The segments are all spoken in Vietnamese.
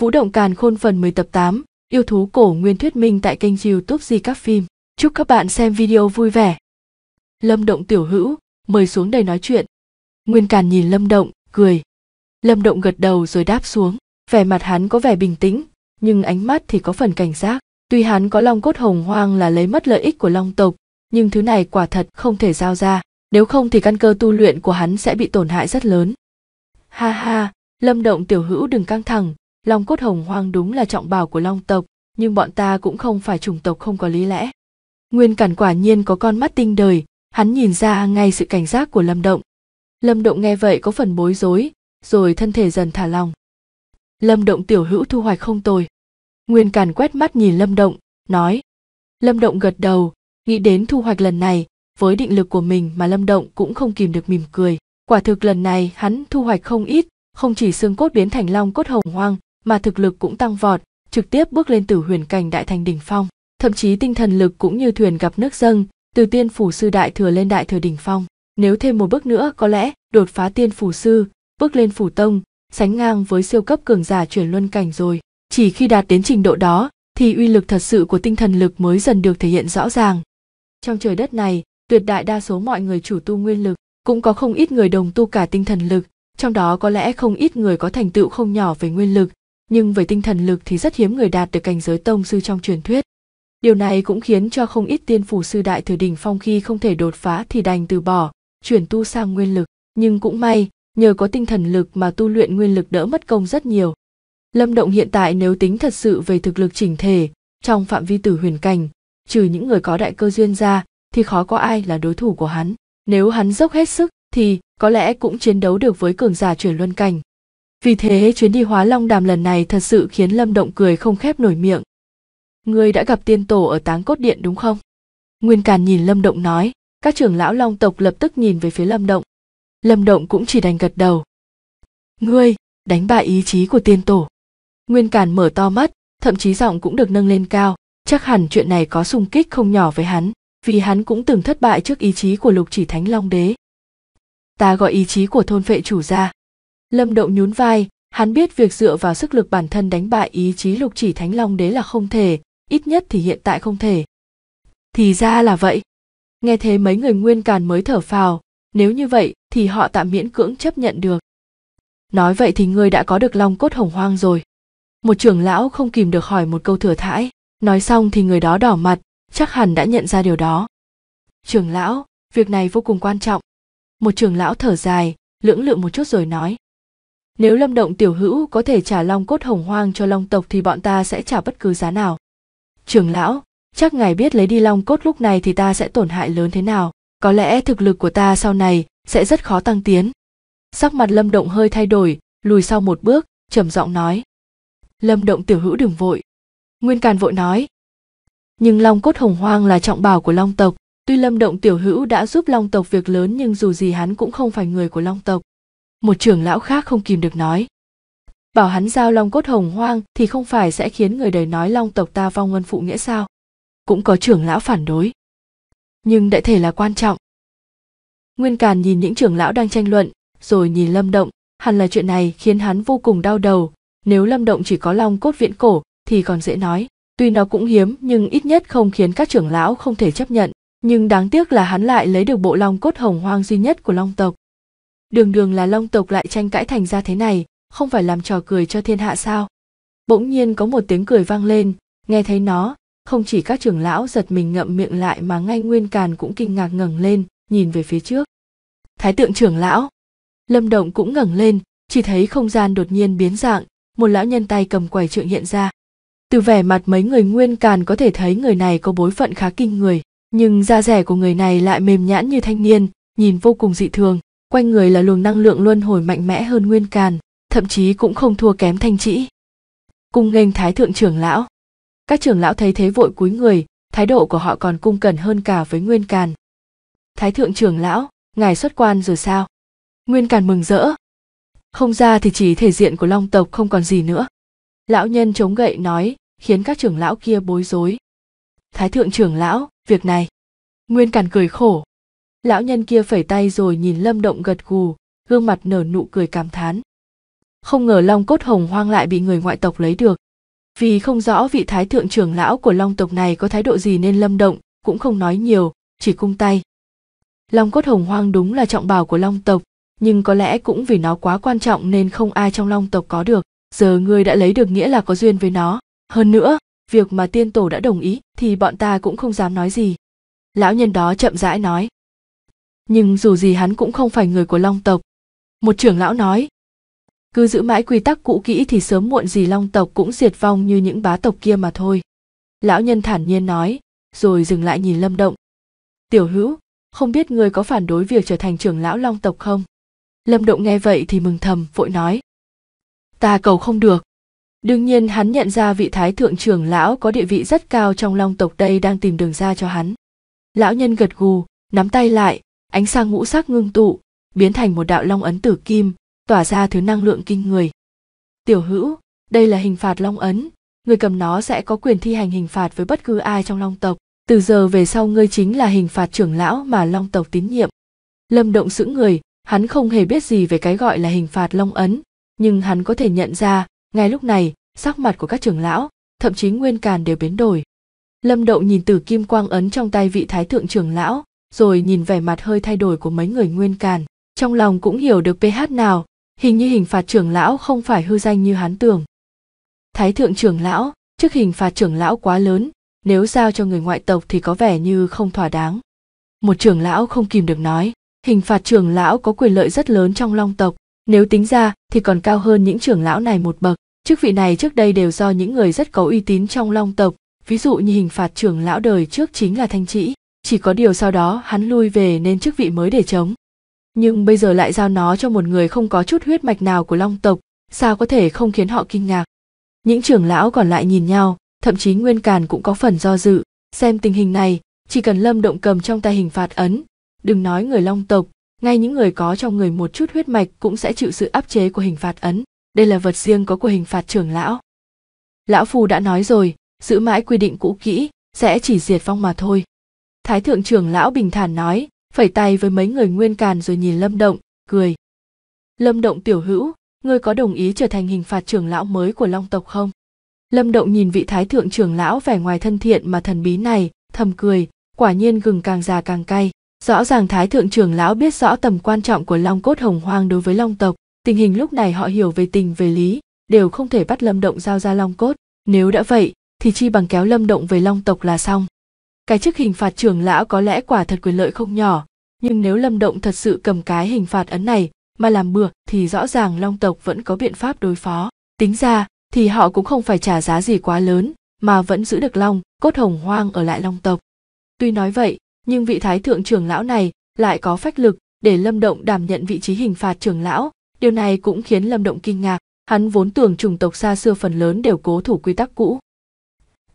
Vũ động càn khôn phần 10 tập 8, yêu thú cổ nguyên thuyết minh tại kênh youtube Di các phim. Chúc các bạn xem video vui vẻ. Lâm Động tiểu hữu, mời xuống đây nói chuyện. Nguyên Càn nhìn Lâm Động, cười. Lâm Động gật đầu rồi đáp xuống, vẻ mặt hắn có vẻ bình tĩnh, nhưng ánh mắt thì có phần cảnh giác. Tuy hắn có long cốt hồng hoang là lấy mất lợi ích của long tộc, nhưng thứ này quả thật không thể giao ra, nếu không thì căn cơ tu luyện của hắn sẽ bị tổn hại rất lớn. Ha ha, Lâm Động tiểu hữu đừng căng thẳng, long cốt hồng hoang đúng là trọng bảo của long tộc nhưng bọn ta cũng không phải chủng tộc không có lý lẽ nguyên cản quả nhiên có con mắt tinh đời hắn nhìn ra ngay sự cảnh giác của lâm động lâm động nghe vậy có phần bối rối rồi thân thể dần thả lòng lâm động tiểu hữu thu hoạch không tồi nguyên cản quét mắt nhìn lâm động nói lâm động gật đầu nghĩ đến thu hoạch lần này với định lực của mình mà lâm động cũng không kìm được mỉm cười quả thực lần này hắn thu hoạch không ít không chỉ xương cốt biến thành long cốt hồng hoang mà thực lực cũng tăng vọt, trực tiếp bước lên tử huyền cảnh đại thành đỉnh phong, thậm chí tinh thần lực cũng như thuyền gặp nước dâng, từ tiên phủ sư đại thừa lên đại thừa đỉnh phong. Nếu thêm một bước nữa có lẽ đột phá tiên phủ sư, bước lên phủ tông, sánh ngang với siêu cấp cường giả chuyển luân cảnh rồi. Chỉ khi đạt đến trình độ đó thì uy lực thật sự của tinh thần lực mới dần được thể hiện rõ ràng. Trong trời đất này, tuyệt đại đa số mọi người chủ tu nguyên lực, cũng có không ít người đồng tu cả tinh thần lực, trong đó có lẽ không ít người có thành tựu không nhỏ về nguyên lực, nhưng về tinh thần lực thì rất hiếm người đạt được cảnh giới tông sư trong truyền thuyết. Điều này cũng khiến cho không ít tiên phủ sư đại thừa đỉnh phong khi không thể đột phá thì đành từ bỏ, chuyển tu sang nguyên lực, nhưng cũng may, nhờ có tinh thần lực mà tu luyện nguyên lực đỡ mất công rất nhiều. Lâm Động hiện tại nếu tính thật sự về thực lực chỉnh thể, trong phạm vi tử huyền cảnh, trừ những người có đại cơ duyên ra, thì khó có ai là đối thủ của hắn. Nếu hắn dốc hết sức thì có lẽ cũng chiến đấu được với cường giả chuyển luân cảnh, vì thế chuyến đi hóa long đàm lần này thật sự khiến Lâm Động cười không khép nổi miệng. Ngươi đã gặp tiên tổ ở táng cốt điện đúng không? Nguyên Càn nhìn Lâm Động nói, các trưởng lão long tộc lập tức nhìn về phía Lâm Động. Lâm Động cũng chỉ đành gật đầu. Ngươi, đánh bại ý chí của tiên tổ. Nguyên Càn mở to mắt, thậm chí giọng cũng được nâng lên cao, chắc hẳn chuyện này có xung kích không nhỏ với hắn, vì hắn cũng từng thất bại trước ý chí của lục chỉ thánh long đế. Ta gọi ý chí của thôn vệ chủ ra, lâm động nhún vai hắn biết việc dựa vào sức lực bản thân đánh bại ý chí lục chỉ thánh long đế là không thể ít nhất thì hiện tại không thể thì ra là vậy nghe thế mấy người nguyên càn mới thở phào nếu như vậy thì họ tạm miễn cưỡng chấp nhận được nói vậy thì ngươi đã có được long cốt hồng hoang rồi một trưởng lão không kìm được hỏi một câu thừa thãi nói xong thì người đó đỏ mặt chắc hẳn đã nhận ra điều đó trưởng lão việc này vô cùng quan trọng một trưởng lão thở dài lưỡng lự một chút rồi nói nếu lâm động tiểu hữu có thể trả long cốt hồng hoang cho long tộc thì bọn ta sẽ trả bất cứ giá nào. Trưởng lão, chắc ngài biết lấy đi long cốt lúc này thì ta sẽ tổn hại lớn thế nào. Có lẽ thực lực của ta sau này sẽ rất khó tăng tiến. Sắc mặt lâm động hơi thay đổi, lùi sau một bước, trầm giọng nói. Lâm động tiểu hữu đừng vội. Nguyên Càn vội nói. Nhưng long cốt hồng hoang là trọng bảo của long tộc, tuy lâm động tiểu hữu đã giúp long tộc việc lớn nhưng dù gì hắn cũng không phải người của long tộc một trưởng lão khác không kìm được nói bảo hắn giao long cốt hồng hoang thì không phải sẽ khiến người đời nói long tộc ta vong ân phụ nghĩa sao cũng có trưởng lão phản đối nhưng đại thể là quan trọng nguyên càn nhìn những trưởng lão đang tranh luận rồi nhìn lâm động hẳn là chuyện này khiến hắn vô cùng đau đầu nếu lâm động chỉ có long cốt viễn cổ thì còn dễ nói tuy nó cũng hiếm nhưng ít nhất không khiến các trưởng lão không thể chấp nhận nhưng đáng tiếc là hắn lại lấy được bộ long cốt hồng hoang duy nhất của long tộc đường đường là long tộc lại tranh cãi thành ra thế này không phải làm trò cười cho thiên hạ sao bỗng nhiên có một tiếng cười vang lên nghe thấy nó không chỉ các trưởng lão giật mình ngậm miệng lại mà ngay nguyên càn cũng kinh ngạc ngẩng lên nhìn về phía trước thái tượng trưởng lão lâm động cũng ngẩng lên chỉ thấy không gian đột nhiên biến dạng một lão nhân tay cầm quầy trượng hiện ra từ vẻ mặt mấy người nguyên càn có thể thấy người này có bối phận khá kinh người nhưng da rẻ của người này lại mềm nhãn như thanh niên nhìn vô cùng dị thường quanh người là luồng năng lượng luân hồi mạnh mẽ hơn nguyên càn thậm chí cũng không thua kém thanh trĩ cung nghênh thái thượng trưởng lão các trưởng lão thấy thế vội cúi người thái độ của họ còn cung cẩn hơn cả với nguyên càn thái thượng trưởng lão ngài xuất quan rồi sao nguyên càn mừng rỡ không ra thì chỉ thể diện của long tộc không còn gì nữa lão nhân chống gậy nói khiến các trưởng lão kia bối rối thái thượng trưởng lão việc này nguyên càn cười khổ lão nhân kia phẩy tay rồi nhìn lâm động gật gù gương mặt nở nụ cười cảm thán không ngờ long cốt hồng hoang lại bị người ngoại tộc lấy được vì không rõ vị thái thượng trưởng lão của long tộc này có thái độ gì nên lâm động cũng không nói nhiều chỉ cung tay long cốt hồng hoang đúng là trọng bảo của long tộc nhưng có lẽ cũng vì nó quá quan trọng nên không ai trong long tộc có được giờ ngươi đã lấy được nghĩa là có duyên với nó hơn nữa việc mà tiên tổ đã đồng ý thì bọn ta cũng không dám nói gì lão nhân đó chậm rãi nói nhưng dù gì hắn cũng không phải người của long tộc một trưởng lão nói cứ giữ mãi quy tắc cũ kỹ thì sớm muộn gì long tộc cũng diệt vong như những bá tộc kia mà thôi lão nhân thản nhiên nói rồi dừng lại nhìn lâm động tiểu hữu không biết người có phản đối việc trở thành trưởng lão long tộc không lâm động nghe vậy thì mừng thầm vội nói ta cầu không được đương nhiên hắn nhận ra vị thái thượng trưởng lão có địa vị rất cao trong long tộc đây đang tìm đường ra cho hắn lão nhân gật gù nắm tay lại ánh sáng ngũ sắc ngưng tụ biến thành một đạo long ấn tử kim tỏa ra thứ năng lượng kinh người tiểu hữu đây là hình phạt long ấn người cầm nó sẽ có quyền thi hành hình phạt với bất cứ ai trong long tộc từ giờ về sau ngươi chính là hình phạt trưởng lão mà long tộc tín nhiệm lâm động giữ người hắn không hề biết gì về cái gọi là hình phạt long ấn nhưng hắn có thể nhận ra ngay lúc này sắc mặt của các trưởng lão thậm chí nguyên càn đều biến đổi lâm Động nhìn tử kim quang ấn trong tay vị thái thượng trưởng lão rồi nhìn vẻ mặt hơi thay đổi của mấy người nguyên càn trong lòng cũng hiểu được ph nào hình như hình phạt trưởng lão không phải hư danh như hán tưởng thái thượng trưởng lão trước hình phạt trưởng lão quá lớn nếu giao cho người ngoại tộc thì có vẻ như không thỏa đáng một trưởng lão không kìm được nói hình phạt trưởng lão có quyền lợi rất lớn trong long tộc nếu tính ra thì còn cao hơn những trưởng lão này một bậc chức vị này trước đây đều do những người rất có uy tín trong long tộc ví dụ như hình phạt trưởng lão đời trước chính là thanh trĩ chỉ có điều sau đó hắn lui về nên chức vị mới để chống nhưng bây giờ lại giao nó cho một người không có chút huyết mạch nào của long tộc sao có thể không khiến họ kinh ngạc những trưởng lão còn lại nhìn nhau thậm chí nguyên càn cũng có phần do dự xem tình hình này chỉ cần lâm động cầm trong tay hình phạt ấn đừng nói người long tộc ngay những người có trong người một chút huyết mạch cũng sẽ chịu sự áp chế của hình phạt ấn đây là vật riêng có của hình phạt trưởng lão lão phu đã nói rồi giữ mãi quy định cũ kỹ sẽ chỉ diệt vong mà thôi thái thượng trưởng lão bình thản nói phẩy tay với mấy người nguyên càn rồi nhìn lâm động cười lâm động tiểu hữu ngươi có đồng ý trở thành hình phạt trưởng lão mới của long tộc không lâm động nhìn vị thái thượng trưởng lão vẻ ngoài thân thiện mà thần bí này thầm cười quả nhiên gừng càng già càng cay rõ ràng thái thượng trưởng lão biết rõ tầm quan trọng của long cốt hồng hoang đối với long tộc tình hình lúc này họ hiểu về tình về lý đều không thể bắt lâm động giao ra long cốt nếu đã vậy thì chi bằng kéo lâm động về long tộc là xong cái chức hình phạt trưởng lão có lẽ quả thật quyền lợi không nhỏ nhưng nếu lâm động thật sự cầm cái hình phạt ấn này mà làm bừa thì rõ ràng long tộc vẫn có biện pháp đối phó tính ra thì họ cũng không phải trả giá gì quá lớn mà vẫn giữ được long cốt hồng hoang ở lại long tộc tuy nói vậy nhưng vị thái thượng trưởng lão này lại có phách lực để lâm động đảm nhận vị trí hình phạt trưởng lão điều này cũng khiến lâm động kinh ngạc hắn vốn tưởng chủng tộc xa xưa phần lớn đều cố thủ quy tắc cũ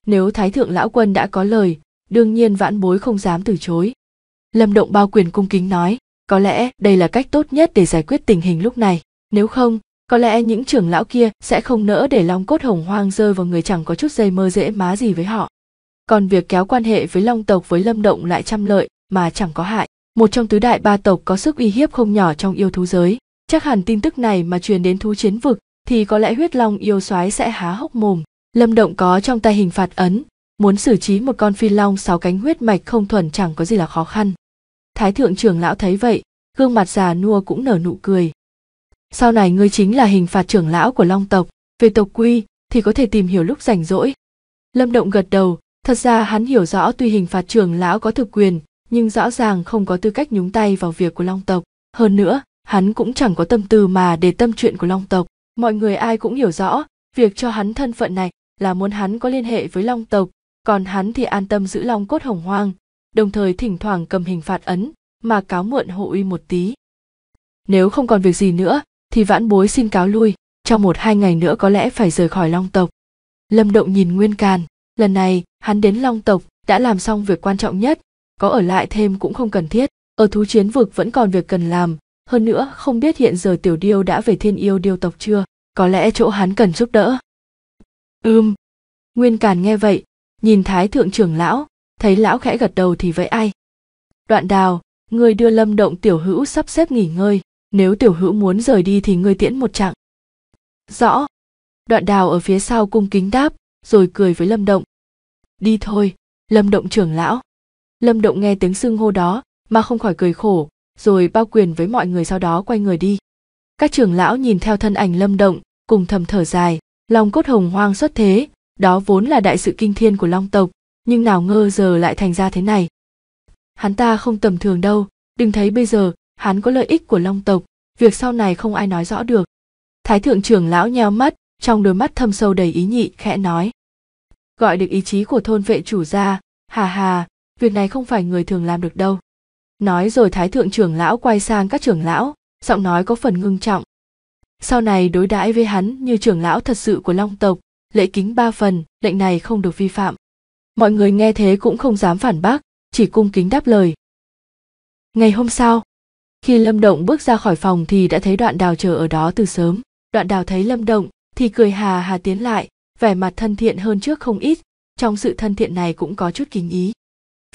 nếu thái thượng lão quân đã có lời đương nhiên vãn bối không dám từ chối lâm động bao quyền cung kính nói có lẽ đây là cách tốt nhất để giải quyết tình hình lúc này nếu không có lẽ những trưởng lão kia sẽ không nỡ để long cốt hồng hoang rơi vào người chẳng có chút dây mơ dễ má gì với họ còn việc kéo quan hệ với long tộc với lâm động lại trăm lợi mà chẳng có hại một trong tứ đại ba tộc có sức uy hiếp không nhỏ trong yêu thú giới chắc hẳn tin tức này mà truyền đến thú chiến vực thì có lẽ huyết long yêu soái sẽ há hốc mồm lâm động có trong tay hình phạt ấn muốn xử trí một con phi long sáu cánh huyết mạch không thuần chẳng có gì là khó khăn thái thượng trưởng lão thấy vậy gương mặt già nua cũng nở nụ cười sau này ngươi chính là hình phạt trưởng lão của long tộc về tộc quy thì có thể tìm hiểu lúc rảnh rỗi lâm động gật đầu thật ra hắn hiểu rõ tuy hình phạt trưởng lão có thực quyền nhưng rõ ràng không có tư cách nhúng tay vào việc của long tộc hơn nữa hắn cũng chẳng có tâm tư mà để tâm chuyện của long tộc mọi người ai cũng hiểu rõ việc cho hắn thân phận này là muốn hắn có liên hệ với long tộc còn hắn thì an tâm giữ long cốt hồng hoang đồng thời thỉnh thoảng cầm hình phạt ấn mà cáo muộn hộ uy một tí nếu không còn việc gì nữa thì vãn bối xin cáo lui trong một hai ngày nữa có lẽ phải rời khỏi long tộc lâm động nhìn nguyên càn lần này hắn đến long tộc đã làm xong việc quan trọng nhất có ở lại thêm cũng không cần thiết ở thú chiến vực vẫn còn việc cần làm hơn nữa không biết hiện giờ tiểu điêu đã về thiên yêu điêu tộc chưa có lẽ chỗ hắn cần giúp đỡ ưm nguyên càn nghe vậy nhìn thái thượng trưởng lão thấy lão khẽ gật đầu thì vẫy ai đoạn đào ngươi đưa lâm động tiểu hữu sắp xếp nghỉ ngơi nếu tiểu hữu muốn rời đi thì ngươi tiễn một chặng rõ đoạn đào ở phía sau cung kính đáp rồi cười với lâm động đi thôi lâm động trưởng lão lâm động nghe tiếng xưng hô đó mà không khỏi cười khổ rồi bao quyền với mọi người sau đó quay người đi các trưởng lão nhìn theo thân ảnh lâm động cùng thầm thở dài lòng cốt hồng hoang xuất thế đó vốn là đại sự kinh thiên của Long tộc, nhưng nào ngờ giờ lại thành ra thế này. Hắn ta không tầm thường đâu, đừng thấy bây giờ hắn có lợi ích của Long tộc, việc sau này không ai nói rõ được. Thái thượng trưởng lão nheo mắt, trong đôi mắt thâm sâu đầy ý nhị khẽ nói. Gọi được ý chí của thôn vệ chủ ra, hà hà, việc này không phải người thường làm được đâu. Nói rồi thái thượng trưởng lão quay sang các trưởng lão, giọng nói có phần ngưng trọng. Sau này đối đãi với hắn như trưởng lão thật sự của Long tộc, lễ kính ba phần lệnh này không được vi phạm mọi người nghe thế cũng không dám phản bác chỉ cung kính đáp lời ngày hôm sau khi lâm động bước ra khỏi phòng thì đã thấy đoạn đào chờ ở đó từ sớm đoạn đào thấy lâm động thì cười hà hà tiến lại vẻ mặt thân thiện hơn trước không ít trong sự thân thiện này cũng có chút kính ý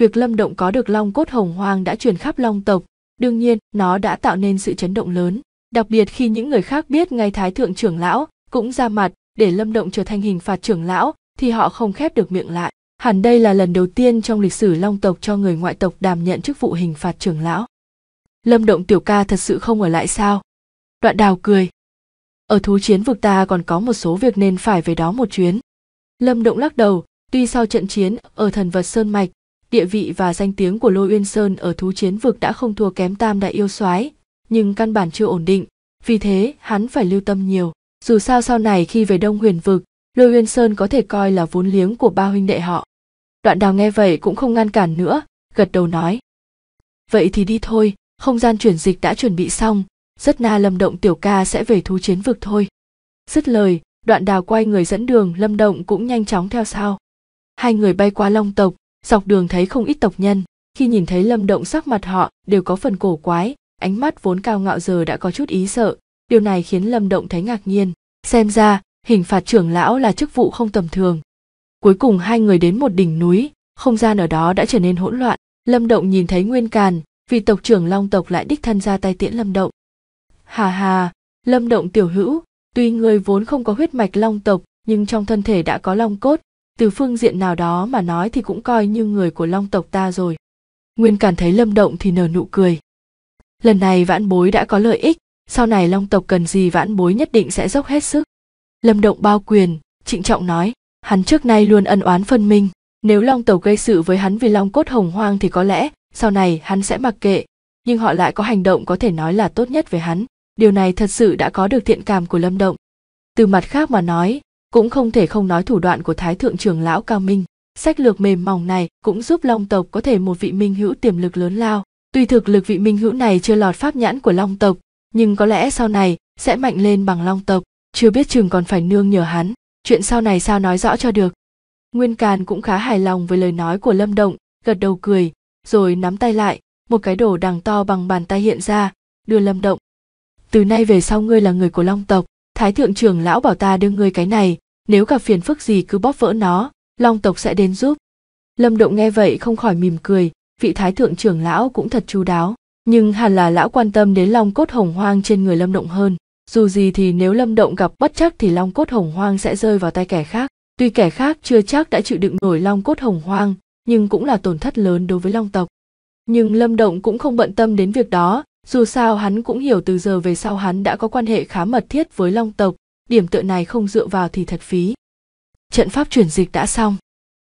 việc lâm động có được long cốt hồng hoang đã truyền khắp long tộc đương nhiên nó đã tạo nên sự chấn động lớn đặc biệt khi những người khác biết ngay thái thượng trưởng lão cũng ra mặt để lâm động trở thành hình phạt trưởng lão thì họ không khép được miệng lại hẳn đây là lần đầu tiên trong lịch sử long tộc cho người ngoại tộc đảm nhận chức vụ hình phạt trưởng lão lâm động tiểu ca thật sự không ở lại sao đoạn đào cười ở thú chiến vực ta còn có một số việc nên phải về đó một chuyến lâm động lắc đầu tuy sau trận chiến ở thần vật sơn mạch địa vị và danh tiếng của lôi uyên sơn ở thú chiến vực đã không thua kém tam đại yêu soái nhưng căn bản chưa ổn định vì thế hắn phải lưu tâm nhiều dù sao sau này khi về đông huyền vực lôi uyên sơn có thể coi là vốn liếng của ba huynh đệ họ đoạn đào nghe vậy cũng không ngăn cản nữa gật đầu nói vậy thì đi thôi không gian chuyển dịch đã chuẩn bị xong rất na lâm động tiểu ca sẽ về thú chiến vực thôi dứt lời đoạn đào quay người dẫn đường lâm động cũng nhanh chóng theo sau hai người bay qua long tộc dọc đường thấy không ít tộc nhân khi nhìn thấy lâm động sắc mặt họ đều có phần cổ quái ánh mắt vốn cao ngạo giờ đã có chút ý sợ điều này khiến lâm động thấy ngạc nhiên xem ra hình phạt trưởng lão là chức vụ không tầm thường cuối cùng hai người đến một đỉnh núi không gian ở đó đã trở nên hỗn loạn lâm động nhìn thấy nguyên càn vì tộc trưởng long tộc lại đích thân ra tay tiễn lâm động hà hà lâm động tiểu hữu tuy người vốn không có huyết mạch long tộc nhưng trong thân thể đã có long cốt từ phương diện nào đó mà nói thì cũng coi như người của long tộc ta rồi nguyên càn thấy lâm động thì nở nụ cười lần này vãn bối đã có lợi ích sau này long tộc cần gì vãn bối nhất định sẽ dốc hết sức lâm động bao quyền trịnh trọng nói hắn trước nay luôn ân oán phân minh nếu long tộc gây sự với hắn vì long cốt hồng hoang thì có lẽ sau này hắn sẽ mặc kệ nhưng họ lại có hành động có thể nói là tốt nhất về hắn điều này thật sự đã có được thiện cảm của lâm động từ mặt khác mà nói cũng không thể không nói thủ đoạn của thái thượng trưởng lão cao minh sách lược mềm mỏng này cũng giúp long tộc có thể một vị minh hữu tiềm lực lớn lao tuy thực lực vị minh hữu này chưa lọt pháp nhãn của long tộc nhưng có lẽ sau này sẽ mạnh lên bằng long tộc chưa biết chừng còn phải nương nhờ hắn chuyện sau này sao nói rõ cho được nguyên càn cũng khá hài lòng với lời nói của lâm động gật đầu cười rồi nắm tay lại một cái đổ đằng to bằng bàn tay hiện ra đưa lâm động từ nay về sau ngươi là người của long tộc thái thượng trưởng lão bảo ta đưa ngươi cái này nếu gặp phiền phức gì cứ bóp vỡ nó long tộc sẽ đến giúp lâm động nghe vậy không khỏi mỉm cười vị thái thượng trưởng lão cũng thật chu đáo nhưng hẳn là lão quan tâm đến long cốt hồng hoang trên người lâm động hơn dù gì thì nếu lâm động gặp bất chắc thì long cốt hồng hoang sẽ rơi vào tay kẻ khác tuy kẻ khác chưa chắc đã chịu đựng nổi long cốt hồng hoang nhưng cũng là tổn thất lớn đối với long tộc nhưng lâm động cũng không bận tâm đến việc đó dù sao hắn cũng hiểu từ giờ về sau hắn đã có quan hệ khá mật thiết với long tộc điểm tựa này không dựa vào thì thật phí trận pháp chuyển dịch đã xong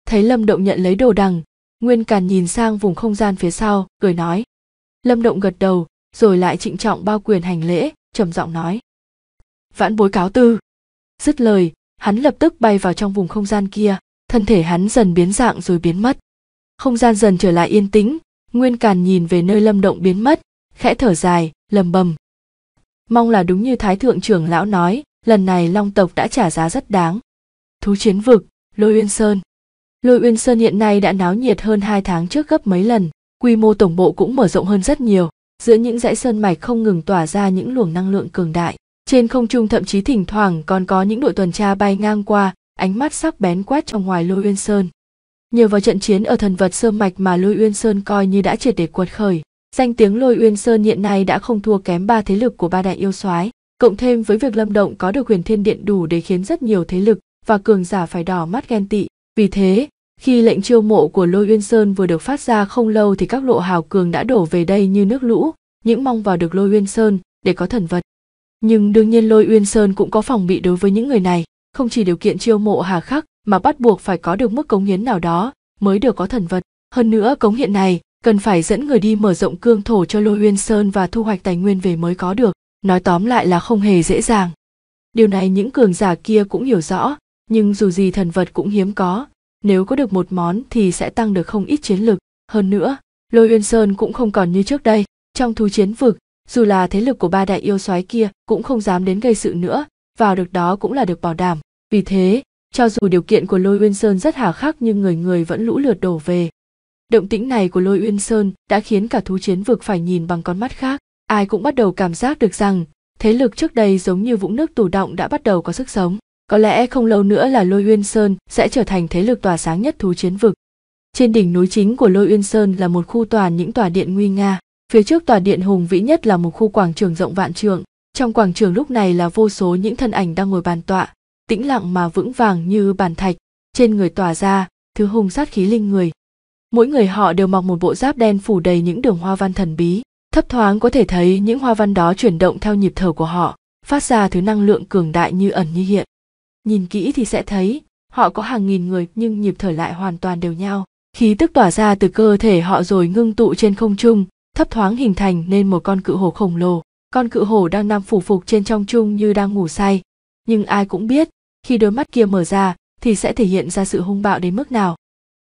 thấy lâm động nhận lấy đồ đằng nguyên càn nhìn sang vùng không gian phía sau cười nói lâm động gật đầu rồi lại trịnh trọng bao quyền hành lễ trầm giọng nói vãn bối cáo tư dứt lời hắn lập tức bay vào trong vùng không gian kia thân thể hắn dần biến dạng rồi biến mất không gian dần trở lại yên tĩnh nguyên càn nhìn về nơi lâm động biến mất khẽ thở dài lầm bầm mong là đúng như thái thượng trưởng lão nói lần này long tộc đã trả giá rất đáng thú chiến vực lôi uyên sơn lôi uyên sơn hiện nay đã náo nhiệt hơn hai tháng trước gấp mấy lần quy mô tổng bộ cũng mở rộng hơn rất nhiều giữa những dãy sơn mạch không ngừng tỏa ra những luồng năng lượng cường đại trên không trung thậm chí thỉnh thoảng còn có những đội tuần tra bay ngang qua ánh mắt sắc bén quét trong ngoài lôi uyên sơn nhờ vào trận chiến ở thần vật sơn mạch mà lôi uyên sơn coi như đã triệt để quật khởi danh tiếng lôi uyên sơn hiện nay đã không thua kém ba thế lực của ba đại yêu soái cộng thêm với việc lâm động có được huyền thiên điện đủ để khiến rất nhiều thế lực và cường giả phải đỏ mắt ghen tị vì thế khi lệnh chiêu mộ của Lôi Uyên Sơn vừa được phát ra không lâu thì các lộ hào cường đã đổ về đây như nước lũ, những mong vào được Lôi Uyên Sơn để có thần vật. Nhưng đương nhiên Lôi Uyên Sơn cũng có phòng bị đối với những người này, không chỉ điều kiện chiêu mộ hà khắc mà bắt buộc phải có được mức cống hiến nào đó mới được có thần vật. Hơn nữa cống hiện này cần phải dẫn người đi mở rộng cương thổ cho Lôi Uyên Sơn và thu hoạch tài nguyên về mới có được, nói tóm lại là không hề dễ dàng. Điều này những cường giả kia cũng hiểu rõ, nhưng dù gì thần vật cũng hiếm có, nếu có được một món thì sẽ tăng được không ít chiến lực hơn nữa lôi uyên sơn cũng không còn như trước đây trong thú chiến vực dù là thế lực của ba đại yêu soái kia cũng không dám đến gây sự nữa vào được đó cũng là được bảo đảm vì thế cho dù điều kiện của lôi uyên sơn rất hà khắc nhưng người người vẫn lũ lượt đổ về động tĩnh này của lôi uyên sơn đã khiến cả thú chiến vực phải nhìn bằng con mắt khác ai cũng bắt đầu cảm giác được rằng thế lực trước đây giống như vũng nước tù động đã bắt đầu có sức sống có lẽ không lâu nữa là lôi uyên sơn sẽ trở thành thế lực tỏa sáng nhất thú chiến vực trên đỉnh núi chính của lôi uyên sơn là một khu toàn những tòa điện nguy nga phía trước tòa điện hùng vĩ nhất là một khu quảng trường rộng vạn trượng trong quảng trường lúc này là vô số những thân ảnh đang ngồi bàn tọa tĩnh lặng mà vững vàng như bàn thạch trên người tỏa ra thứ hùng sát khí linh người mỗi người họ đều mặc một bộ giáp đen phủ đầy những đường hoa văn thần bí thấp thoáng có thể thấy những hoa văn đó chuyển động theo nhịp thở của họ phát ra thứ năng lượng cường đại như ẩn như hiện nhìn kỹ thì sẽ thấy họ có hàng nghìn người nhưng nhịp thở lại hoàn toàn đều nhau khí tức tỏa ra từ cơ thể họ rồi ngưng tụ trên không trung thấp thoáng hình thành nên một con cự hổ khổng lồ con cự hổ đang nằm phủ phục trên trong trung như đang ngủ say nhưng ai cũng biết khi đôi mắt kia mở ra thì sẽ thể hiện ra sự hung bạo đến mức nào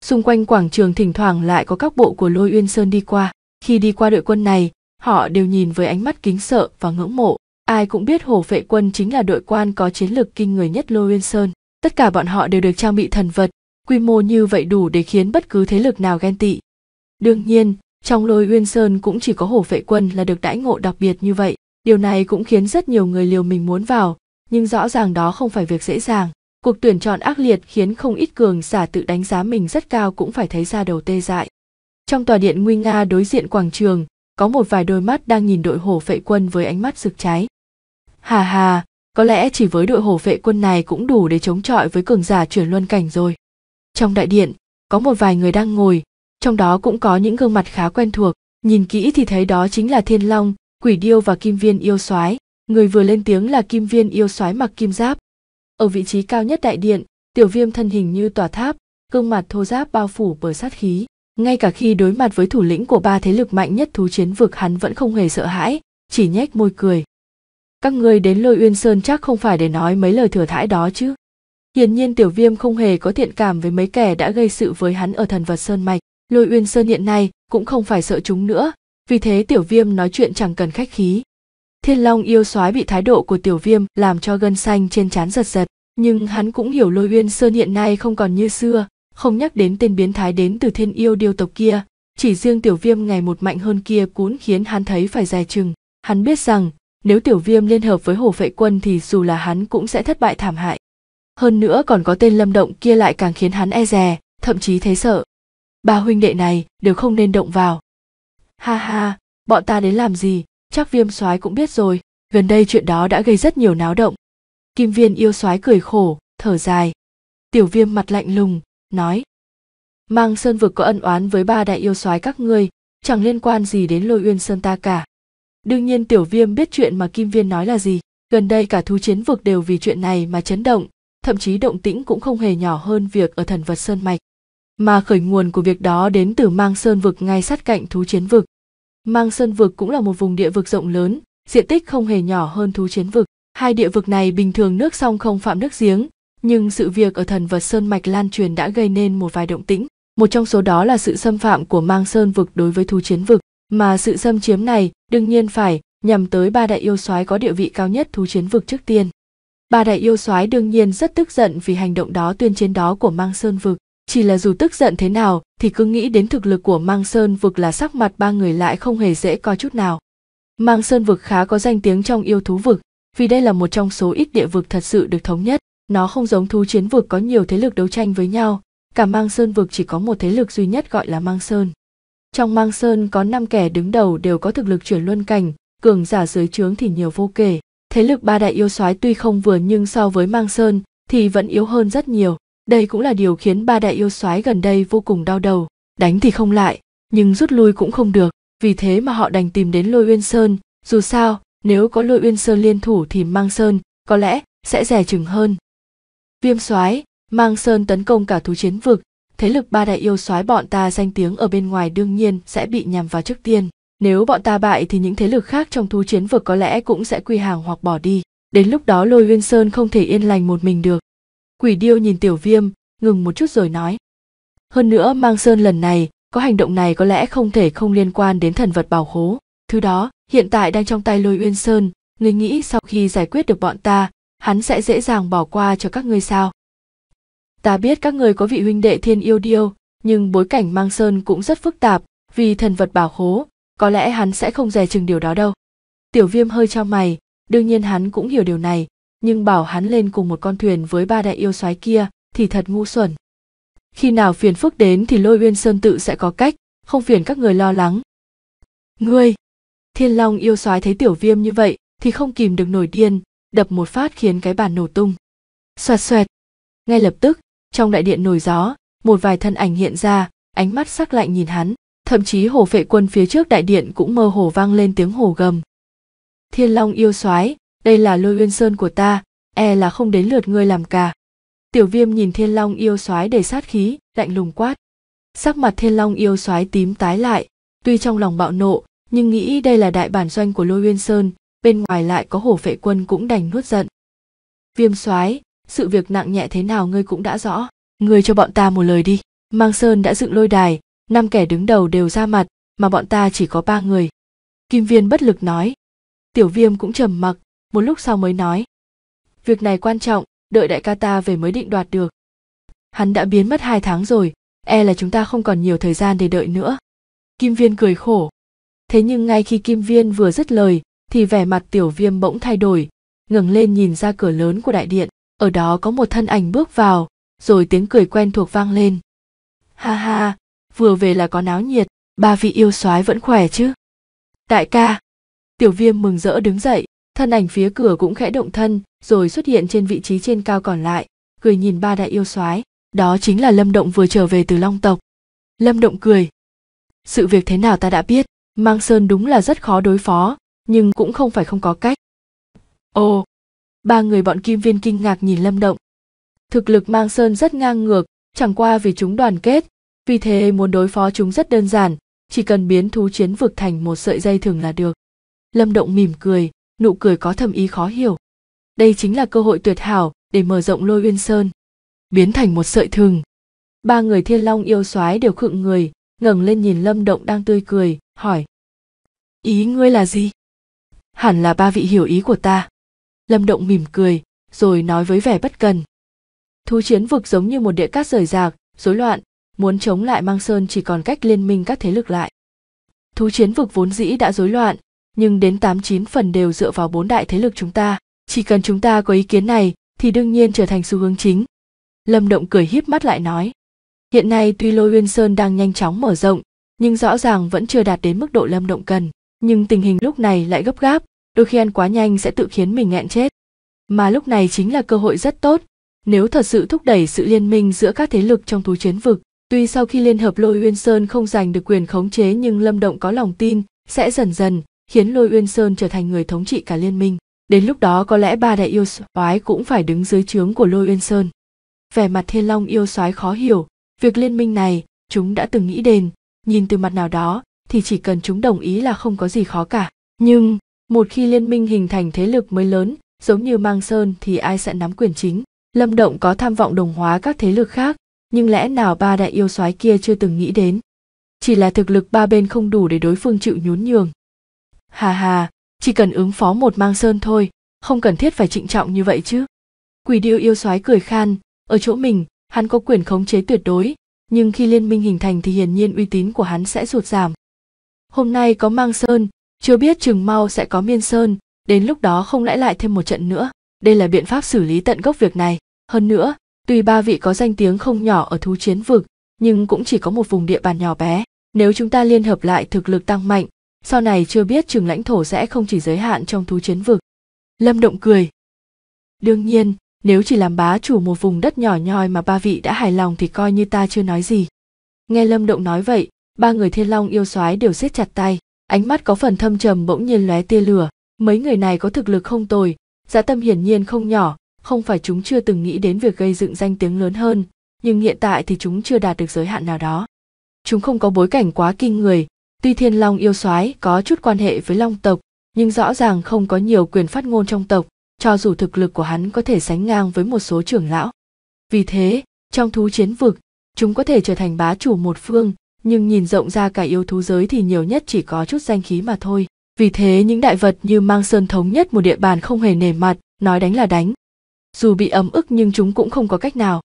xung quanh quảng trường thỉnh thoảng lại có các bộ của lôi uyên sơn đi qua khi đi qua đội quân này họ đều nhìn với ánh mắt kính sợ và ngưỡng mộ Ai cũng biết hổ vệ quân chính là đội quan có chiến lược kinh người nhất Lô Uyên Sơn. Tất cả bọn họ đều được trang bị thần vật, quy mô như vậy đủ để khiến bất cứ thế lực nào ghen tị. Đương nhiên, trong lôi uyên sơn cũng chỉ có hổ vệ quân là được đãi ngộ đặc biệt như vậy. Điều này cũng khiến rất nhiều người liều mình muốn vào, nhưng rõ ràng đó không phải việc dễ dàng. Cuộc tuyển chọn ác liệt khiến không ít cường giả tự đánh giá mình rất cao cũng phải thấy ra đầu tê dại. Trong tòa điện nguy nga đối diện quảng trường, có một vài đôi mắt đang nhìn đội hổ vệ quân với ánh mắt rực cháy. Hà hà, có lẽ chỉ với đội hổ vệ quân này cũng đủ để chống chọi với cường giả chuyển luân cảnh rồi. Trong đại điện, có một vài người đang ngồi, trong đó cũng có những gương mặt khá quen thuộc, nhìn kỹ thì thấy đó chính là Thiên Long, Quỷ Điêu và Kim Viên yêu soái, người vừa lên tiếng là Kim Viên yêu soái mặc kim giáp. Ở vị trí cao nhất đại điện, Tiểu Viêm thân hình như tòa tháp, gương mặt thô giáp bao phủ bởi sát khí, ngay cả khi đối mặt với thủ lĩnh của ba thế lực mạnh nhất thú chiến vực hắn vẫn không hề sợ hãi, chỉ nhếch môi cười các người đến lôi uyên sơn chắc không phải để nói mấy lời thừa thãi đó chứ hiển nhiên tiểu viêm không hề có thiện cảm với mấy kẻ đã gây sự với hắn ở thần vật sơn mạch lôi uyên sơn hiện nay cũng không phải sợ chúng nữa vì thế tiểu viêm nói chuyện chẳng cần khách khí thiên long yêu soái bị thái độ của tiểu viêm làm cho gân xanh trên trán giật giật nhưng hắn cũng hiểu lôi uyên sơn hiện nay không còn như xưa không nhắc đến tên biến thái đến từ thiên yêu điêu tộc kia chỉ riêng tiểu viêm ngày một mạnh hơn kia cũng khiến hắn thấy phải dài chừng hắn biết rằng nếu tiểu viêm liên hợp với hồ vệ quân thì dù là hắn cũng sẽ thất bại thảm hại hơn nữa còn có tên lâm động kia lại càng khiến hắn e dè thậm chí thấy sợ ba huynh đệ này đều không nên động vào ha ha bọn ta đến làm gì chắc viêm soái cũng biết rồi gần đây chuyện đó đã gây rất nhiều náo động kim viên yêu soái cười khổ thở dài tiểu viêm mặt lạnh lùng nói mang sơn vực có ân oán với ba đại yêu soái các ngươi chẳng liên quan gì đến lôi uyên sơn ta cả Đương nhiên Tiểu Viêm biết chuyện mà Kim Viên nói là gì. Gần đây cả thú chiến vực đều vì chuyện này mà chấn động, thậm chí động tĩnh cũng không hề nhỏ hơn việc ở thần vật Sơn Mạch. Mà khởi nguồn của việc đó đến từ Mang Sơn vực ngay sát cạnh thú chiến vực. Mang Sơn vực cũng là một vùng địa vực rộng lớn, diện tích không hề nhỏ hơn thú chiến vực. Hai địa vực này bình thường nước sông không phạm nước giếng, nhưng sự việc ở thần vật Sơn Mạch lan truyền đã gây nên một vài động tĩnh. Một trong số đó là sự xâm phạm của Mang Sơn vực đối với thú chiến vực, mà sự xâm chiếm này đương nhiên phải nhằm tới ba đại yêu soái có địa vị cao nhất thú chiến vực trước tiên. Ba đại yêu soái đương nhiên rất tức giận vì hành động đó tuyên chiến đó của Mang Sơn vực, chỉ là dù tức giận thế nào thì cứ nghĩ đến thực lực của Mang Sơn vực là sắc mặt ba người lại không hề dễ coi chút nào. Mang Sơn vực khá có danh tiếng trong yêu thú vực, vì đây là một trong số ít địa vực thật sự được thống nhất, nó không giống thú chiến vực có nhiều thế lực đấu tranh với nhau, cả Mang Sơn vực chỉ có một thế lực duy nhất gọi là Mang Sơn. Trong mang sơn có năm kẻ đứng đầu đều có thực lực chuyển luân cảnh, cường giả dưới trướng thì nhiều vô kể. Thế lực ba đại yêu soái tuy không vừa nhưng so với mang sơn thì vẫn yếu hơn rất nhiều. Đây cũng là điều khiến ba đại yêu soái gần đây vô cùng đau đầu. Đánh thì không lại, nhưng rút lui cũng không được. Vì thế mà họ đành tìm đến lôi uyên sơn. Dù sao, nếu có lôi uyên sơn liên thủ thì mang sơn có lẽ sẽ rẻ chừng hơn. Viêm soái mang sơn tấn công cả thú chiến vực, thế lực ba đại yêu soái bọn ta danh tiếng ở bên ngoài đương nhiên sẽ bị nhằm vào trước tiên nếu bọn ta bại thì những thế lực khác trong thu chiến vực có lẽ cũng sẽ quy hàng hoặc bỏ đi đến lúc đó lôi uyên sơn không thể yên lành một mình được quỷ điêu nhìn tiểu viêm ngừng một chút rồi nói hơn nữa mang sơn lần này có hành động này có lẽ không thể không liên quan đến thần vật bảo khố thứ đó hiện tại đang trong tay lôi uyên sơn ngươi nghĩ sau khi giải quyết được bọn ta hắn sẽ dễ dàng bỏ qua cho các ngươi sao ta biết các người có vị huynh đệ thiên yêu điêu nhưng bối cảnh mang sơn cũng rất phức tạp vì thần vật bảo khố có lẽ hắn sẽ không dè chừng điều đó đâu tiểu viêm hơi cho mày đương nhiên hắn cũng hiểu điều này nhưng bảo hắn lên cùng một con thuyền với ba đại yêu soái kia thì thật ngu xuẩn khi nào phiền phức đến thì lôi uyên sơn tự sẽ có cách không phiền các người lo lắng ngươi thiên long yêu soái thấy tiểu viêm như vậy thì không kìm được nổi điên đập một phát khiến cái bàn nổ tung xoẹt xoẹt ngay lập tức trong đại điện nổi gió một vài thân ảnh hiện ra ánh mắt sắc lạnh nhìn hắn thậm chí hồ phệ quân phía trước đại điện cũng mơ hồ vang lên tiếng hồ gầm thiên long yêu soái đây là lôi uyên sơn của ta e là không đến lượt ngươi làm cả tiểu viêm nhìn thiên long yêu soái đầy sát khí lạnh lùng quát sắc mặt thiên long yêu soái tím tái lại tuy trong lòng bạo nộ nhưng nghĩ đây là đại bản doanh của lôi uyên sơn bên ngoài lại có hổ phệ quân cũng đành nuốt giận viêm soái sự việc nặng nhẹ thế nào ngươi cũng đã rõ ngươi cho bọn ta một lời đi mang sơn đã dựng lôi đài năm kẻ đứng đầu đều ra mặt mà bọn ta chỉ có ba người kim viên bất lực nói tiểu viêm cũng trầm mặc một lúc sau mới nói việc này quan trọng đợi đại ca ta về mới định đoạt được hắn đã biến mất hai tháng rồi e là chúng ta không còn nhiều thời gian để đợi nữa kim viên cười khổ thế nhưng ngay khi kim viên vừa dứt lời thì vẻ mặt tiểu viêm bỗng thay đổi ngẩng lên nhìn ra cửa lớn của đại điện ở đó có một thân ảnh bước vào rồi tiếng cười quen thuộc vang lên ha ha vừa về là có náo nhiệt ba vị yêu soái vẫn khỏe chứ đại ca tiểu viêm mừng rỡ đứng dậy thân ảnh phía cửa cũng khẽ động thân rồi xuất hiện trên vị trí trên cao còn lại cười nhìn ba đại yêu soái đó chính là lâm động vừa trở về từ long tộc lâm động cười sự việc thế nào ta đã biết mang sơn đúng là rất khó đối phó nhưng cũng không phải không có cách ồ ba người bọn kim viên kinh ngạc nhìn lâm động thực lực mang sơn rất ngang ngược chẳng qua vì chúng đoàn kết vì thế muốn đối phó chúng rất đơn giản chỉ cần biến thú chiến vực thành một sợi dây thường là được lâm động mỉm cười nụ cười có thầm ý khó hiểu đây chính là cơ hội tuyệt hảo để mở rộng lôi uyên sơn biến thành một sợi thường ba người thiên long yêu soái đều khựng người ngẩng lên nhìn lâm động đang tươi cười hỏi ý ngươi là gì hẳn là ba vị hiểu ý của ta lâm động mỉm cười rồi nói với vẻ bất cần thú chiến vực giống như một địa cát rời rạc rối loạn muốn chống lại mang sơn chỉ còn cách liên minh các thế lực lại thú chiến vực vốn dĩ đã rối loạn nhưng đến tám chín phần đều dựa vào bốn đại thế lực chúng ta chỉ cần chúng ta có ý kiến này thì đương nhiên trở thành xu hướng chính lâm động cười híp mắt lại nói hiện nay tuy lôi uyên sơn đang nhanh chóng mở rộng nhưng rõ ràng vẫn chưa đạt đến mức độ lâm động cần nhưng tình hình lúc này lại gấp gáp đôi khi ăn quá nhanh sẽ tự khiến mình nghẹn chết mà lúc này chính là cơ hội rất tốt nếu thật sự thúc đẩy sự liên minh giữa các thế lực trong thú chiến vực tuy sau khi liên hợp lôi uyên sơn không giành được quyền khống chế nhưng lâm động có lòng tin sẽ dần dần khiến lôi uyên sơn trở thành người thống trị cả liên minh đến lúc đó có lẽ ba đại yêu soái cũng phải đứng dưới trướng của lôi uyên sơn vẻ mặt thiên long yêu soái khó hiểu việc liên minh này chúng đã từng nghĩ đến nhìn từ mặt nào đó thì chỉ cần chúng đồng ý là không có gì khó cả nhưng một khi liên minh hình thành thế lực mới lớn giống như mang sơn thì ai sẽ nắm quyền chính lâm động có tham vọng đồng hóa các thế lực khác nhưng lẽ nào ba đại yêu soái kia chưa từng nghĩ đến chỉ là thực lực ba bên không đủ để đối phương chịu nhún nhường hà hà chỉ cần ứng phó một mang sơn thôi không cần thiết phải trịnh trọng như vậy chứ quỷ điêu yêu soái cười khan ở chỗ mình hắn có quyền khống chế tuyệt đối nhưng khi liên minh hình thành thì hiển nhiên uy tín của hắn sẽ sụt giảm hôm nay có mang sơn chưa biết chừng mau sẽ có miên sơn đến lúc đó không lãi lại thêm một trận nữa đây là biện pháp xử lý tận gốc việc này hơn nữa tuy ba vị có danh tiếng không nhỏ ở thú chiến vực nhưng cũng chỉ có một vùng địa bàn nhỏ bé nếu chúng ta liên hợp lại thực lực tăng mạnh sau này chưa biết chừng lãnh thổ sẽ không chỉ giới hạn trong thú chiến vực lâm động cười đương nhiên nếu chỉ làm bá chủ một vùng đất nhỏ nhoi mà ba vị đã hài lòng thì coi như ta chưa nói gì nghe lâm động nói vậy ba người thiên long yêu soái đều siết chặt tay ánh mắt có phần thâm trầm bỗng nhiên lóe tia lửa mấy người này có thực lực không tồi dã dạ tâm hiển nhiên không nhỏ không phải chúng chưa từng nghĩ đến việc gây dựng danh tiếng lớn hơn nhưng hiện tại thì chúng chưa đạt được giới hạn nào đó chúng không có bối cảnh quá kinh người tuy thiên long yêu soái có chút quan hệ với long tộc nhưng rõ ràng không có nhiều quyền phát ngôn trong tộc cho dù thực lực của hắn có thể sánh ngang với một số trưởng lão vì thế trong thú chiến vực chúng có thể trở thành bá chủ một phương nhưng nhìn rộng ra cả yêu thú giới thì nhiều nhất chỉ có chút danh khí mà thôi vì thế những đại vật như mang sơn thống nhất một địa bàn không hề nề mặt nói đánh là đánh dù bị ấm ức nhưng chúng cũng không có cách nào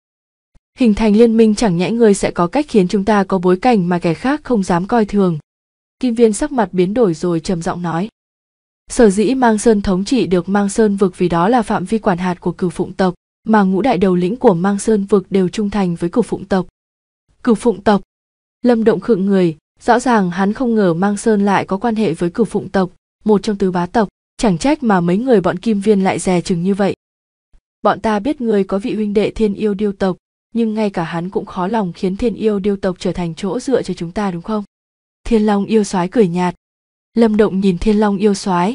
hình thành liên minh chẳng nhẽ người sẽ có cách khiến chúng ta có bối cảnh mà kẻ khác không dám coi thường kim viên sắc mặt biến đổi rồi trầm giọng nói sở dĩ mang sơn thống trị được mang sơn vực vì đó là phạm vi quản hạt của cửu phụng tộc mà ngũ đại đầu lĩnh của mang sơn vực đều trung thành với cửu phụng tộc cửu phụng tộc lâm động khựng người rõ ràng hắn không ngờ mang sơn lại có quan hệ với cửu phụng tộc một trong tứ bá tộc chẳng trách mà mấy người bọn kim viên lại dè chừng như vậy bọn ta biết người có vị huynh đệ thiên yêu điêu tộc nhưng ngay cả hắn cũng khó lòng khiến thiên yêu điêu tộc trở thành chỗ dựa cho chúng ta đúng không thiên long yêu soái cười nhạt lâm động nhìn thiên long yêu soái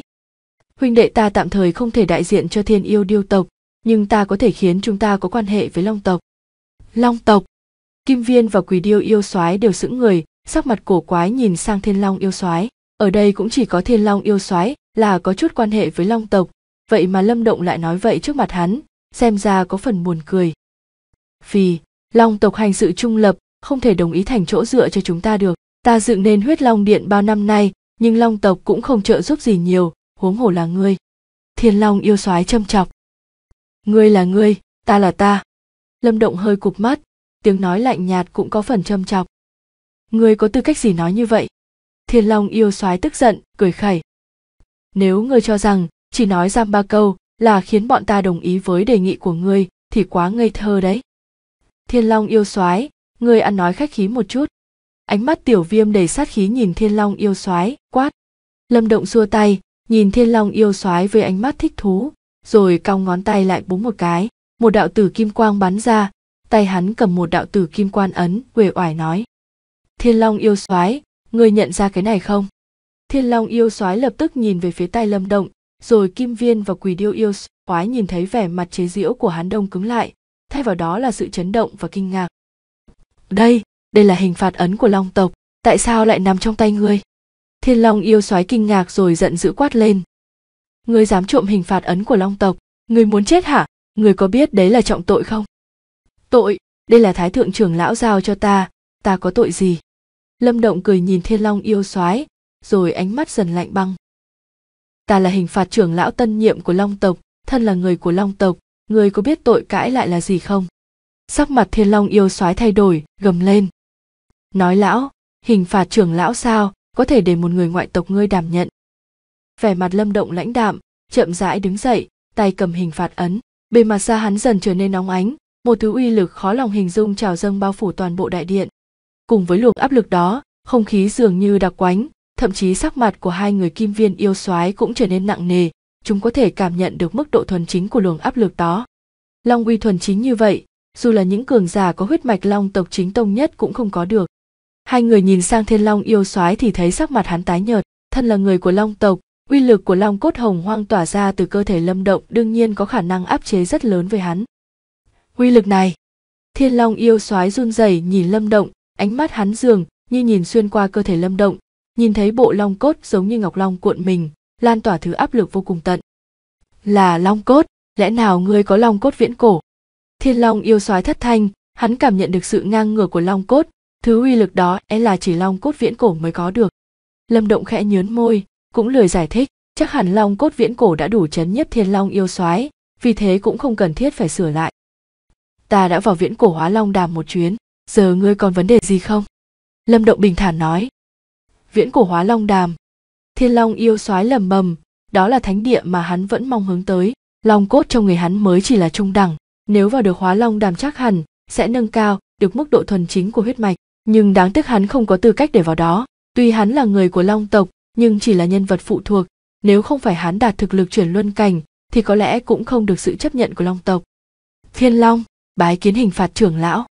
huynh đệ ta tạm thời không thể đại diện cho thiên yêu điêu tộc nhưng ta có thể khiến chúng ta có quan hệ với long tộc long tộc Kim Viên và Quỳ Điêu yêu soái đều sững người, sắc mặt cổ quái nhìn sang Thiên Long yêu soái. Ở đây cũng chỉ có Thiên Long yêu soái là có chút quan hệ với Long tộc, vậy mà Lâm Động lại nói vậy trước mặt hắn, xem ra có phần buồn cười. Vì Long tộc hành sự trung lập, không thể đồng ý thành chỗ dựa cho chúng ta được. Ta dựng nên huyết long điện bao năm nay, nhưng Long tộc cũng không trợ giúp gì nhiều, huống hồ là ngươi. Thiên Long yêu soái châm chọc. Ngươi là ngươi, ta là ta. Lâm Động hơi cụp mắt, tiếng nói lạnh nhạt cũng có phần châm chọc ngươi có tư cách gì nói như vậy thiên long yêu soái tức giận cười khẩy nếu ngươi cho rằng chỉ nói giam ba câu là khiến bọn ta đồng ý với đề nghị của ngươi thì quá ngây thơ đấy thiên long yêu soái ngươi ăn nói khách khí một chút ánh mắt tiểu viêm đầy sát khí nhìn thiên long yêu soái quát lâm động xua tay nhìn thiên long yêu soái với ánh mắt thích thú rồi cong ngón tay lại búng một cái một đạo tử kim quang bắn ra tay hắn cầm một đạo tử kim quan ấn uể oải nói thiên long yêu soái ngươi nhận ra cái này không thiên long yêu soái lập tức nhìn về phía tay lâm động rồi kim viên và quỳ điêu yêu soái nhìn thấy vẻ mặt chế giễu của hắn đông cứng lại thay vào đó là sự chấn động và kinh ngạc đây đây là hình phạt ấn của long tộc tại sao lại nằm trong tay ngươi thiên long yêu soái kinh ngạc rồi giận dữ quát lên ngươi dám trộm hình phạt ấn của long tộc ngươi muốn chết hả ngươi có biết đấy là trọng tội không tội đây là thái thượng trưởng lão giao cho ta ta có tội gì lâm động cười nhìn thiên long yêu soái rồi ánh mắt dần lạnh băng ta là hình phạt trưởng lão tân nhiệm của long tộc thân là người của long tộc người có biết tội cãi lại là gì không sắc mặt thiên long yêu soái thay đổi gầm lên nói lão hình phạt trưởng lão sao có thể để một người ngoại tộc ngươi đảm nhận vẻ mặt lâm động lãnh đạm chậm rãi đứng dậy tay cầm hình phạt ấn bề mặt da hắn dần trở nên nóng ánh một thứ uy lực khó lòng hình dung trào dâng bao phủ toàn bộ đại điện cùng với luồng áp lực đó không khí dường như đặc quánh thậm chí sắc mặt của hai người kim viên yêu soái cũng trở nên nặng nề chúng có thể cảm nhận được mức độ thuần chính của luồng áp lực đó long uy thuần chính như vậy dù là những cường giả có huyết mạch long tộc chính tông nhất cũng không có được hai người nhìn sang thiên long yêu soái thì thấy sắc mặt hắn tái nhợt thân là người của long tộc uy lực của long cốt hồng hoang tỏa ra từ cơ thể lâm động đương nhiên có khả năng áp chế rất lớn với hắn uy lực này thiên long yêu soái run rẩy nhìn lâm động ánh mắt hắn dường như nhìn xuyên qua cơ thể lâm động nhìn thấy bộ long cốt giống như ngọc long cuộn mình lan tỏa thứ áp lực vô cùng tận là long cốt lẽ nào ngươi có long cốt viễn cổ thiên long yêu soái thất thanh hắn cảm nhận được sự ngang ngửa của long cốt thứ uy lực đó e là chỉ long cốt viễn cổ mới có được lâm động khẽ nhớn môi cũng lười giải thích chắc hẳn long cốt viễn cổ đã đủ chấn nhiếp thiên long yêu soái vì thế cũng không cần thiết phải sửa lại ta đã vào viễn cổ hóa long đàm một chuyến giờ ngươi còn vấn đề gì không lâm động bình thản nói viễn cổ hóa long đàm thiên long yêu soái lầm bầm đó là thánh địa mà hắn vẫn mong hướng tới long cốt trong người hắn mới chỉ là trung đẳng nếu vào được hóa long đàm chắc hẳn sẽ nâng cao được mức độ thuần chính của huyết mạch nhưng đáng tiếc hắn không có tư cách để vào đó tuy hắn là người của long tộc nhưng chỉ là nhân vật phụ thuộc nếu không phải hắn đạt thực lực chuyển luân cảnh thì có lẽ cũng không được sự chấp nhận của long tộc thiên long bái kiến hình phạt trưởng lão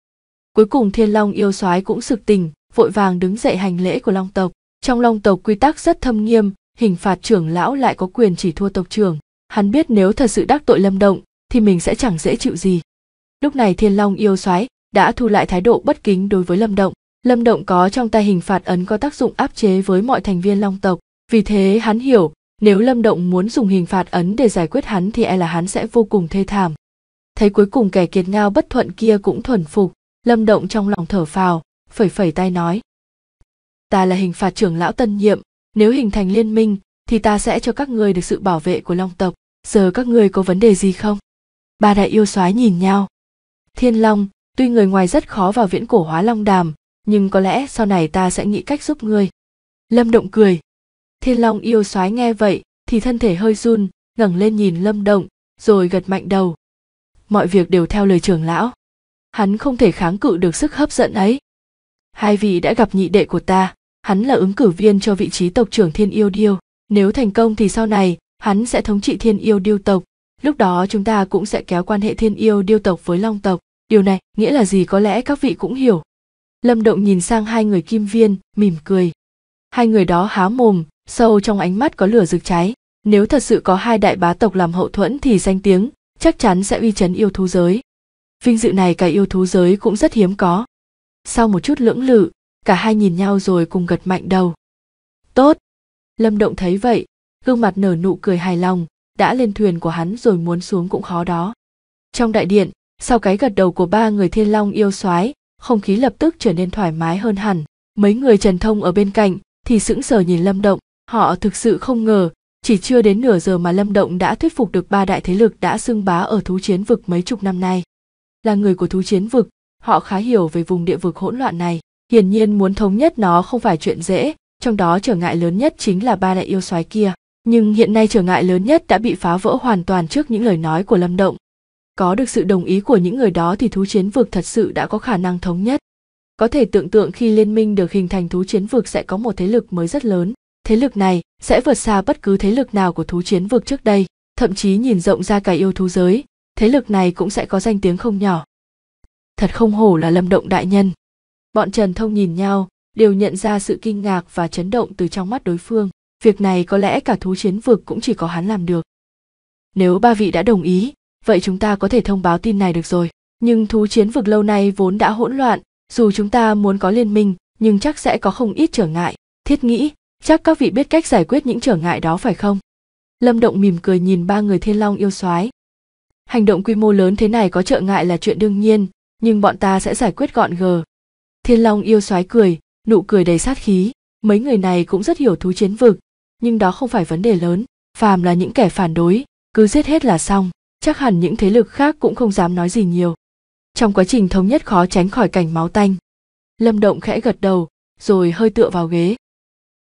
cuối cùng thiên long yêu soái cũng sực tình vội vàng đứng dậy hành lễ của long tộc trong long tộc quy tắc rất thâm nghiêm hình phạt trưởng lão lại có quyền chỉ thua tộc trưởng hắn biết nếu thật sự đắc tội lâm động thì mình sẽ chẳng dễ chịu gì lúc này thiên long yêu soái đã thu lại thái độ bất kính đối với lâm động lâm động có trong tay hình phạt ấn có tác dụng áp chế với mọi thành viên long tộc vì thế hắn hiểu nếu lâm động muốn dùng hình phạt ấn để giải quyết hắn thì e là hắn sẽ vô cùng thê thảm thấy cuối cùng kẻ kiệt ngao bất thuận kia cũng thuần phục lâm động trong lòng thở phào phẩy phẩy tay nói ta là hình phạt trưởng lão tân nhiệm nếu hình thành liên minh thì ta sẽ cho các ngươi được sự bảo vệ của long tộc giờ các ngươi có vấn đề gì không ba đại yêu soái nhìn nhau thiên long tuy người ngoài rất khó vào viễn cổ hóa long đàm nhưng có lẽ sau này ta sẽ nghĩ cách giúp ngươi lâm động cười thiên long yêu soái nghe vậy thì thân thể hơi run ngẩng lên nhìn lâm động rồi gật mạnh đầu mọi việc đều theo lời trưởng lão hắn không thể kháng cự được sức hấp dẫn ấy hai vị đã gặp nhị đệ của ta hắn là ứng cử viên cho vị trí tộc trưởng thiên yêu điêu nếu thành công thì sau này hắn sẽ thống trị thiên yêu điêu tộc lúc đó chúng ta cũng sẽ kéo quan hệ thiên yêu điêu tộc với long tộc điều này nghĩa là gì có lẽ các vị cũng hiểu lâm động nhìn sang hai người kim viên mỉm cười hai người đó há mồm sâu trong ánh mắt có lửa rực cháy nếu thật sự có hai đại bá tộc làm hậu thuẫn thì danh tiếng chắc chắn sẽ uy chấn yêu thú giới. Vinh dự này cả yêu thú giới cũng rất hiếm có. Sau một chút lưỡng lự, cả hai nhìn nhau rồi cùng gật mạnh đầu. Tốt! Lâm Động thấy vậy, gương mặt nở nụ cười hài lòng, đã lên thuyền của hắn rồi muốn xuống cũng khó đó. Trong đại điện, sau cái gật đầu của ba người thiên long yêu soái, không khí lập tức trở nên thoải mái hơn hẳn. Mấy người trần thông ở bên cạnh thì sững sờ nhìn Lâm Động, họ thực sự không ngờ chỉ chưa đến nửa giờ mà Lâm Động đã thuyết phục được ba đại thế lực đã xưng bá ở thú chiến vực mấy chục năm nay. Là người của thú chiến vực, họ khá hiểu về vùng địa vực hỗn loạn này. Hiển nhiên muốn thống nhất nó không phải chuyện dễ, trong đó trở ngại lớn nhất chính là ba đại yêu soái kia. Nhưng hiện nay trở ngại lớn nhất đã bị phá vỡ hoàn toàn trước những lời nói của Lâm Động. Có được sự đồng ý của những người đó thì thú chiến vực thật sự đã có khả năng thống nhất. Có thể tưởng tượng khi liên minh được hình thành thú chiến vực sẽ có một thế lực mới rất lớn, thế lực này sẽ vượt xa bất cứ thế lực nào của thú chiến vực trước đây thậm chí nhìn rộng ra cả yêu thú giới thế lực này cũng sẽ có danh tiếng không nhỏ thật không hổ là lâm động đại nhân bọn trần thông nhìn nhau đều nhận ra sự kinh ngạc và chấn động từ trong mắt đối phương việc này có lẽ cả thú chiến vực cũng chỉ có hắn làm được nếu ba vị đã đồng ý vậy chúng ta có thể thông báo tin này được rồi nhưng thú chiến vực lâu nay vốn đã hỗn loạn dù chúng ta muốn có liên minh nhưng chắc sẽ có không ít trở ngại thiết nghĩ chắc các vị biết cách giải quyết những trở ngại đó phải không lâm động mỉm cười nhìn ba người thiên long yêu soái hành động quy mô lớn thế này có trở ngại là chuyện đương nhiên nhưng bọn ta sẽ giải quyết gọn gờ thiên long yêu soái cười nụ cười đầy sát khí mấy người này cũng rất hiểu thú chiến vực nhưng đó không phải vấn đề lớn phàm là những kẻ phản đối cứ giết hết là xong chắc hẳn những thế lực khác cũng không dám nói gì nhiều trong quá trình thống nhất khó tránh khỏi cảnh máu tanh lâm động khẽ gật đầu rồi hơi tựa vào ghế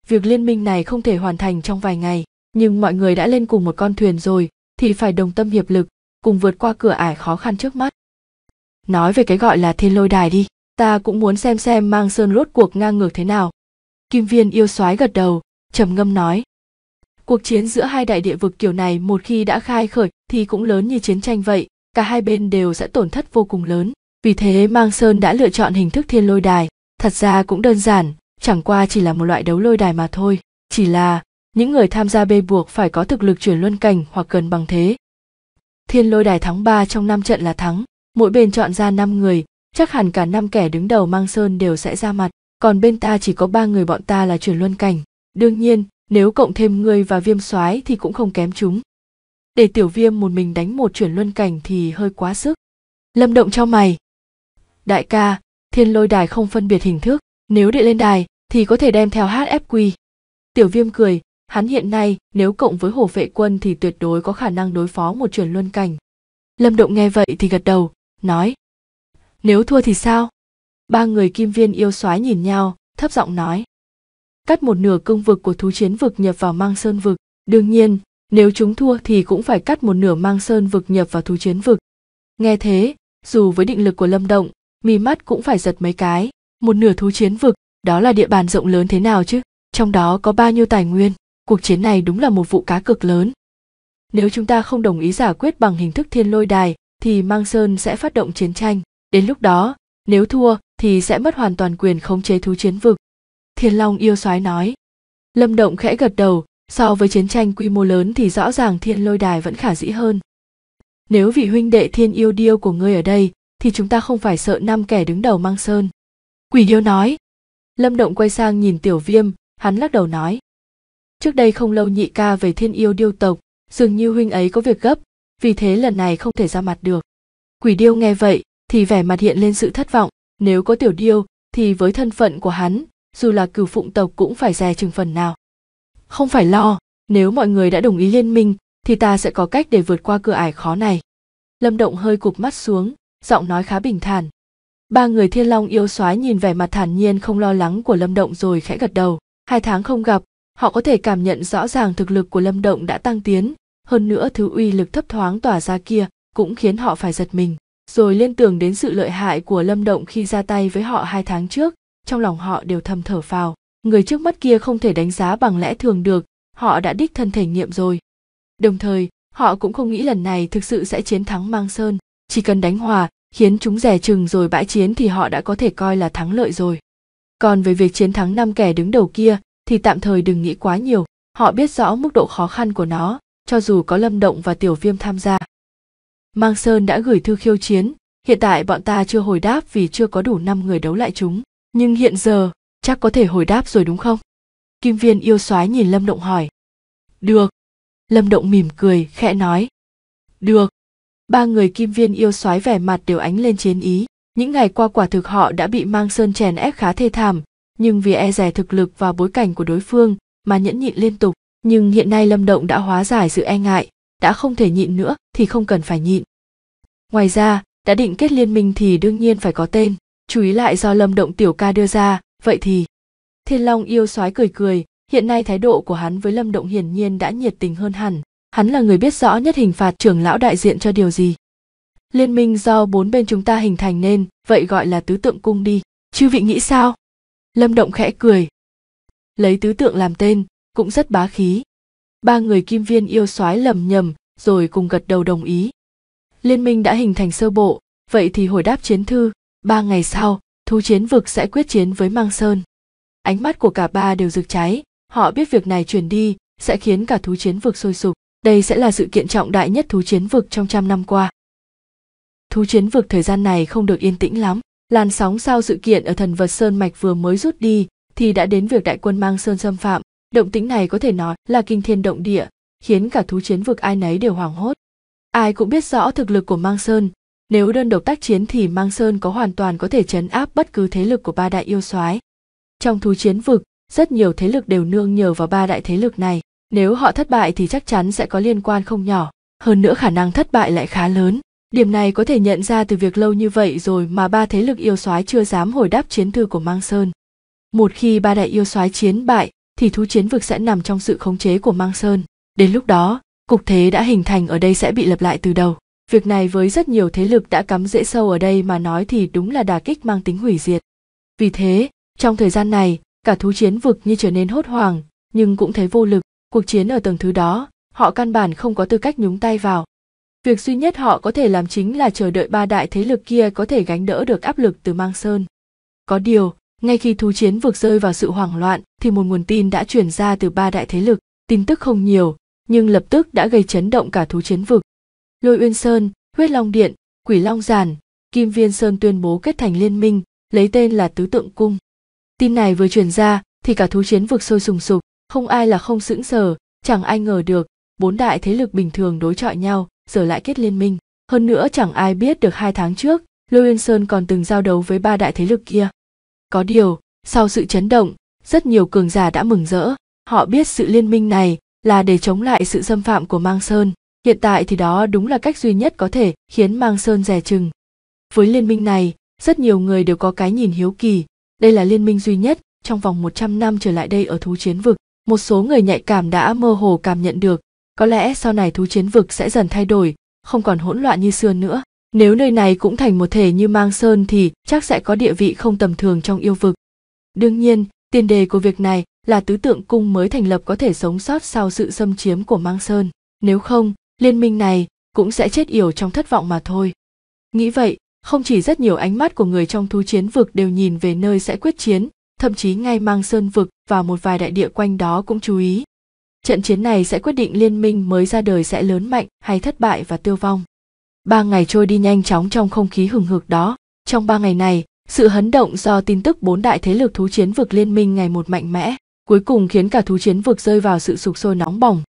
việc liên minh này không thể hoàn thành trong vài ngày nhưng mọi người đã lên cùng một con thuyền rồi thì phải đồng tâm hiệp lực cùng vượt qua cửa ải khó khăn trước mắt nói về cái gọi là thiên lôi đài đi ta cũng muốn xem xem mang sơn rốt cuộc ngang ngược thế nào kim viên yêu soái gật đầu trầm ngâm nói cuộc chiến giữa hai đại địa vực kiểu này một khi đã khai khởi thì cũng lớn như chiến tranh vậy cả hai bên đều sẽ tổn thất vô cùng lớn vì thế mang sơn đã lựa chọn hình thức thiên lôi đài thật ra cũng đơn giản chẳng qua chỉ là một loại đấu lôi đài mà thôi chỉ là những người tham gia bê buộc phải có thực lực chuyển luân cảnh hoặc gần bằng thế thiên lôi đài thắng 3 trong năm trận là thắng mỗi bên chọn ra 5 người chắc hẳn cả năm kẻ đứng đầu mang sơn đều sẽ ra mặt còn bên ta chỉ có ba người bọn ta là chuyển luân cảnh đương nhiên nếu cộng thêm ngươi và viêm soái thì cũng không kém chúng để tiểu viêm một mình đánh một chuyển luân cảnh thì hơi quá sức lâm động cho mày đại ca thiên lôi đài không phân biệt hình thức nếu để lên đài thì có thể đem theo HFQ. Tiểu Viêm cười, hắn hiện nay nếu cộng với Hổ Vệ Quân thì tuyệt đối có khả năng đối phó một chuyển luân cảnh. Lâm Động nghe vậy thì gật đầu, nói: "Nếu thua thì sao?" Ba người Kim Viên yêu soái nhìn nhau, thấp giọng nói: "Cắt một nửa cương vực của thú chiến vực nhập vào Mang Sơn vực, đương nhiên, nếu chúng thua thì cũng phải cắt một nửa Mang Sơn vực nhập vào thú chiến vực." Nghe thế, dù với định lực của Lâm Động, mi mắt cũng phải giật mấy cái, một nửa thú chiến vực, đó là địa bàn rộng lớn thế nào chứ, trong đó có bao nhiêu tài nguyên, cuộc chiến này đúng là một vụ cá cực lớn. Nếu chúng ta không đồng ý giải quyết bằng hình thức thiên lôi đài, thì Mang Sơn sẽ phát động chiến tranh, đến lúc đó, nếu thua thì sẽ mất hoàn toàn quyền khống chế thú chiến vực. Thiên Long yêu soái nói. Lâm Động khẽ gật đầu, so với chiến tranh quy mô lớn thì rõ ràng thiên lôi đài vẫn khả dĩ hơn. Nếu vị huynh đệ thiên yêu điêu của ngươi ở đây, thì chúng ta không phải sợ năm kẻ đứng đầu mang sơn quỷ điêu nói lâm động quay sang nhìn tiểu viêm hắn lắc đầu nói trước đây không lâu nhị ca về thiên yêu điêu tộc dường như huynh ấy có việc gấp vì thế lần này không thể ra mặt được quỷ điêu nghe vậy thì vẻ mặt hiện lên sự thất vọng nếu có tiểu điêu thì với thân phận của hắn dù là cửu phụng tộc cũng phải dè chừng phần nào không phải lo nếu mọi người đã đồng ý liên minh thì ta sẽ có cách để vượt qua cửa ải khó này lâm động hơi cụp mắt xuống giọng nói khá bình thản ba người thiên long yêu soái nhìn vẻ mặt thản nhiên không lo lắng của lâm động rồi khẽ gật đầu hai tháng không gặp họ có thể cảm nhận rõ ràng thực lực của lâm động đã tăng tiến hơn nữa thứ uy lực thấp thoáng tỏa ra kia cũng khiến họ phải giật mình rồi liên tưởng đến sự lợi hại của lâm động khi ra tay với họ hai tháng trước trong lòng họ đều thầm thở phào người trước mắt kia không thể đánh giá bằng lẽ thường được họ đã đích thân thể nghiệm rồi đồng thời họ cũng không nghĩ lần này thực sự sẽ chiến thắng mang sơn chỉ cần đánh hòa khiến chúng rẻ chừng rồi bãi chiến thì họ đã có thể coi là thắng lợi rồi còn về việc chiến thắng năm kẻ đứng đầu kia thì tạm thời đừng nghĩ quá nhiều họ biết rõ mức độ khó khăn của nó cho dù có lâm động và tiểu viêm tham gia mang sơn đã gửi thư khiêu chiến hiện tại bọn ta chưa hồi đáp vì chưa có đủ năm người đấu lại chúng nhưng hiện giờ chắc có thể hồi đáp rồi đúng không kim viên yêu soái nhìn lâm động hỏi được lâm động mỉm cười khẽ nói được ba người kim viên yêu soái vẻ mặt đều ánh lên chiến ý những ngày qua quả thực họ đã bị mang sơn chèn ép khá thê thảm nhưng vì e rè thực lực và bối cảnh của đối phương mà nhẫn nhịn liên tục nhưng hiện nay lâm động đã hóa giải sự e ngại đã không thể nhịn nữa thì không cần phải nhịn ngoài ra đã định kết liên minh thì đương nhiên phải có tên chú ý lại do lâm động tiểu ca đưa ra vậy thì thiên long yêu soái cười cười hiện nay thái độ của hắn với lâm động hiển nhiên đã nhiệt tình hơn hẳn hắn là người biết rõ nhất hình phạt trưởng lão đại diện cho điều gì liên minh do bốn bên chúng ta hình thành nên vậy gọi là tứ tượng cung đi chư vị nghĩ sao lâm động khẽ cười lấy tứ tượng làm tên cũng rất bá khí ba người kim viên yêu soái lầm nhầm rồi cùng gật đầu đồng ý liên minh đã hình thành sơ bộ vậy thì hồi đáp chiến thư ba ngày sau thú chiến vực sẽ quyết chiến với mang sơn ánh mắt của cả ba đều rực cháy họ biết việc này truyền đi sẽ khiến cả thú chiến vực sôi sục đây sẽ là sự kiện trọng đại nhất thú chiến vực trong trăm năm qua. Thú chiến vực thời gian này không được yên tĩnh lắm. Làn sóng sau sự kiện ở thần vật Sơn Mạch vừa mới rút đi thì đã đến việc đại quân mang Sơn xâm phạm. Động tĩnh này có thể nói là kinh thiên động địa, khiến cả thú chiến vực ai nấy đều hoảng hốt. Ai cũng biết rõ thực lực của Mang Sơn, nếu đơn độc tác chiến thì Mang Sơn có hoàn toàn có thể chấn áp bất cứ thế lực của ba đại yêu soái. Trong thú chiến vực, rất nhiều thế lực đều nương nhờ vào ba đại thế lực này nếu họ thất bại thì chắc chắn sẽ có liên quan không nhỏ hơn nữa khả năng thất bại lại khá lớn điểm này có thể nhận ra từ việc lâu như vậy rồi mà ba thế lực yêu soái chưa dám hồi đáp chiến thư của mang sơn một khi ba đại yêu soái chiến bại thì thú chiến vực sẽ nằm trong sự khống chế của mang sơn đến lúc đó cục thế đã hình thành ở đây sẽ bị lập lại từ đầu việc này với rất nhiều thế lực đã cắm rễ sâu ở đây mà nói thì đúng là đà kích mang tính hủy diệt vì thế trong thời gian này cả thú chiến vực như trở nên hốt hoảng nhưng cũng thấy vô lực cuộc chiến ở tầng thứ đó họ căn bản không có tư cách nhúng tay vào việc duy nhất họ có thể làm chính là chờ đợi ba đại thế lực kia có thể gánh đỡ được áp lực từ mang sơn có điều ngay khi thú chiến vực rơi vào sự hoảng loạn thì một nguồn tin đã chuyển ra từ ba đại thế lực tin tức không nhiều nhưng lập tức đã gây chấn động cả thú chiến vực lôi uyên sơn huyết long điện quỷ long giàn kim viên sơn tuyên bố kết thành liên minh lấy tên là tứ tượng cung tin này vừa truyền ra thì cả thú chiến vực sôi sùng sục không ai là không sững sờ chẳng ai ngờ được bốn đại thế lực bình thường đối chọi nhau giờ lại kết liên minh hơn nữa chẳng ai biết được hai tháng trước lôi uyên sơn còn từng giao đấu với ba đại thế lực kia có điều sau sự chấn động rất nhiều cường giả đã mừng rỡ họ biết sự liên minh này là để chống lại sự xâm phạm của mang sơn hiện tại thì đó đúng là cách duy nhất có thể khiến mang sơn rẻ chừng với liên minh này rất nhiều người đều có cái nhìn hiếu kỳ đây là liên minh duy nhất trong vòng 100 năm trở lại đây ở thú chiến vực một số người nhạy cảm đã mơ hồ cảm nhận được có lẽ sau này thú chiến vực sẽ dần thay đổi không còn hỗn loạn như xưa nữa nếu nơi này cũng thành một thể như mang sơn thì chắc sẽ có địa vị không tầm thường trong yêu vực đương nhiên tiền đề của việc này là tứ tượng cung mới thành lập có thể sống sót sau sự xâm chiếm của mang sơn nếu không liên minh này cũng sẽ chết yểu trong thất vọng mà thôi nghĩ vậy không chỉ rất nhiều ánh mắt của người trong thú chiến vực đều nhìn về nơi sẽ quyết chiến thậm chí ngay mang sơn vực và một vài đại địa quanh đó cũng chú ý. Trận chiến này sẽ quyết định liên minh mới ra đời sẽ lớn mạnh hay thất bại và tiêu vong. Ba ngày trôi đi nhanh chóng trong không khí hừng hực đó. Trong ba ngày này, sự hấn động do tin tức bốn đại thế lực thú chiến vực liên minh ngày một mạnh mẽ, cuối cùng khiến cả thú chiến vực rơi vào sự sụp sôi nóng bỏng.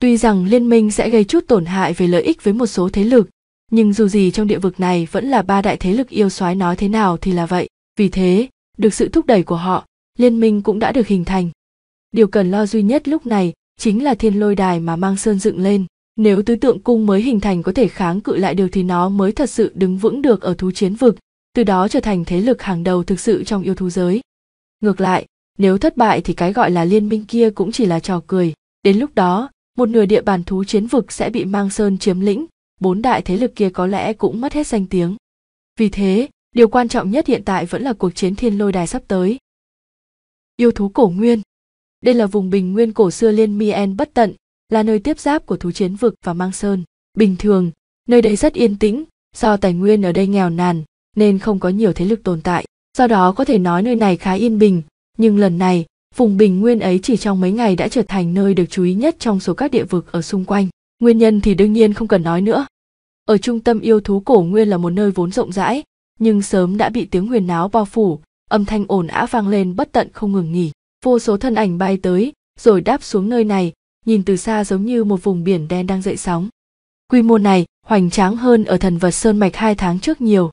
Tuy rằng liên minh sẽ gây chút tổn hại về lợi ích với một số thế lực, nhưng dù gì trong địa vực này vẫn là ba đại thế lực yêu soái nói thế nào thì là vậy. Vì thế, được sự thúc đẩy của họ liên minh cũng đã được hình thành điều cần lo duy nhất lúc này chính là thiên lôi đài mà mang sơn dựng lên nếu tứ tượng cung mới hình thành có thể kháng cự lại được thì nó mới thật sự đứng vững được ở thú chiến vực từ đó trở thành thế lực hàng đầu thực sự trong yêu thú giới ngược lại nếu thất bại thì cái gọi là liên minh kia cũng chỉ là trò cười đến lúc đó một nửa địa bàn thú chiến vực sẽ bị mang sơn chiếm lĩnh bốn đại thế lực kia có lẽ cũng mất hết danh tiếng vì thế điều quan trọng nhất hiện tại vẫn là cuộc chiến thiên lôi đài sắp tới yêu thú cổ nguyên đây là vùng bình nguyên cổ xưa liên miên bất tận là nơi tiếp giáp của thú chiến vực và mang sơn bình thường nơi đây rất yên tĩnh do tài nguyên ở đây nghèo nàn nên không có nhiều thế lực tồn tại do đó có thể nói nơi này khá yên bình nhưng lần này vùng bình nguyên ấy chỉ trong mấy ngày đã trở thành nơi được chú ý nhất trong số các địa vực ở xung quanh nguyên nhân thì đương nhiên không cần nói nữa ở trung tâm yêu thú cổ nguyên là một nơi vốn rộng rãi nhưng sớm đã bị tiếng huyền náo bao phủ âm thanh ồn ã vang lên bất tận không ngừng nghỉ vô số thân ảnh bay tới rồi đáp xuống nơi này nhìn từ xa giống như một vùng biển đen đang dậy sóng quy mô này hoành tráng hơn ở thần vật sơn mạch hai tháng trước nhiều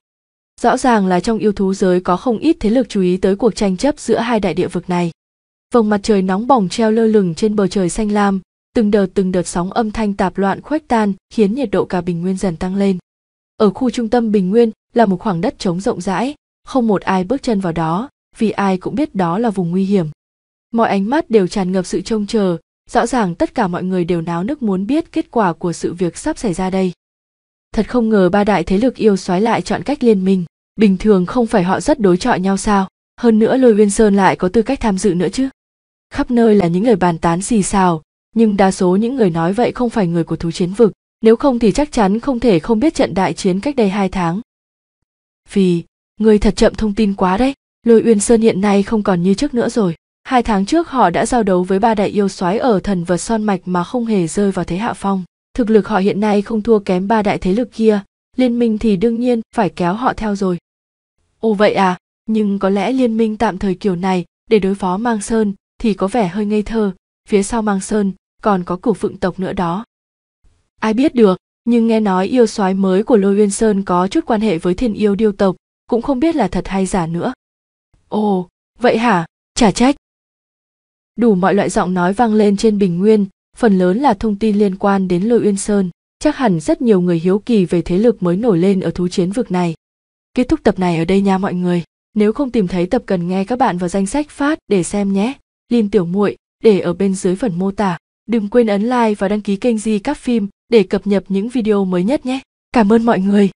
rõ ràng là trong yêu thú giới có không ít thế lực chú ý tới cuộc tranh chấp giữa hai đại địa vực này Vầng mặt trời nóng bỏng treo lơ lửng trên bầu trời xanh lam từng đợt từng đợt sóng âm thanh tạp loạn khuếch tan khiến nhiệt độ cả bình nguyên dần tăng lên ở khu trung tâm bình nguyên là một khoảng đất trống rộng rãi không một ai bước chân vào đó vì ai cũng biết đó là vùng nguy hiểm mọi ánh mắt đều tràn ngập sự trông chờ rõ ràng tất cả mọi người đều náo nức muốn biết kết quả của sự việc sắp xảy ra đây thật không ngờ ba đại thế lực yêu soái lại chọn cách liên minh bình thường không phải họ rất đối chọi nhau sao hơn nữa lôi uyên sơn lại có tư cách tham dự nữa chứ khắp nơi là những người bàn tán xì xào nhưng đa số những người nói vậy không phải người của thú chiến vực nếu không thì chắc chắn không thể không biết trận đại chiến cách đây hai tháng vì người thật chậm thông tin quá đấy lôi uyên sơn hiện nay không còn như trước nữa rồi hai tháng trước họ đã giao đấu với ba đại yêu soái ở thần vật son mạch mà không hề rơi vào thế hạ phong thực lực họ hiện nay không thua kém ba đại thế lực kia liên minh thì đương nhiên phải kéo họ theo rồi ồ vậy à nhưng có lẽ liên minh tạm thời kiểu này để đối phó mang sơn thì có vẻ hơi ngây thơ phía sau mang sơn còn có cửu phượng tộc nữa đó ai biết được nhưng nghe nói yêu soái mới của lôi uyên sơn có chút quan hệ với thiên yêu điêu tộc cũng không biết là thật hay giả nữa ồ vậy hả chả trách đủ mọi loại giọng nói vang lên trên bình nguyên phần lớn là thông tin liên quan đến lôi uyên sơn chắc hẳn rất nhiều người hiếu kỳ về thế lực mới nổi lên ở thú chiến vực này kết thúc tập này ở đây nha mọi người nếu không tìm thấy tập cần nghe các bạn vào danh sách phát để xem nhé lin tiểu muội để ở bên dưới phần mô tả đừng quên ấn like và đăng ký kênh di các phim để cập nhật những video mới nhất nhé. Cảm ơn mọi người.